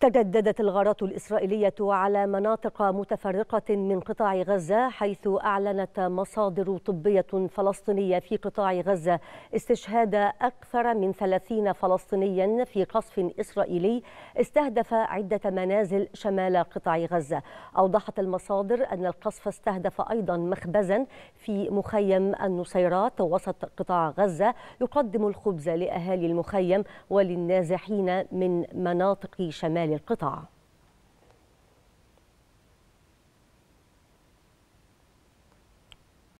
تجددت الغارات الإسرائيلية على مناطق متفرقة من قطاع غزة حيث أعلنت مصادر طبية فلسطينية في قطاع غزة استشهاد أكثر من 30 فلسطينيا في قصف إسرائيلي استهدف عدة منازل شمال قطاع غزة أوضحت المصادر أن القصف استهدف أيضا مخبزا في مخيم النصيرات وسط قطاع غزة يقدم الخبز لأهالي المخيم وللنازحين من مناطق شمال للقطاع